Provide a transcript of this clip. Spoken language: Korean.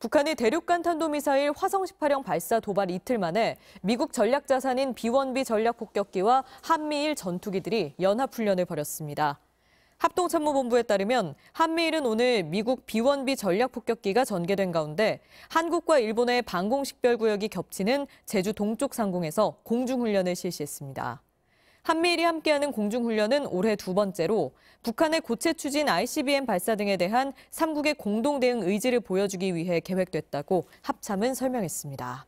북한이 대륙간 탄도미사일 화성 18형 발사 도발 이틀 만에 미국 전략자산인 B-1B 전략폭격기와 한미일 전투기들이 연합훈련을 벌였습니다. 합동참모본부에 따르면 한미일은 오늘 미국 B-1B 전략폭격기가 전개된 가운데 한국과 일본의 방공식별구역이 겹치는 제주 동쪽 상공에서 공중훈련을 실시했습니다. 한미일이 함께하는 공중훈련은 올해 두 번째로 북한의 고체 추진 ICBM 발사 등에 대한 3국의 공동 대응 의지를 보여주기 위해 계획됐다고 합참은 설명했습니다.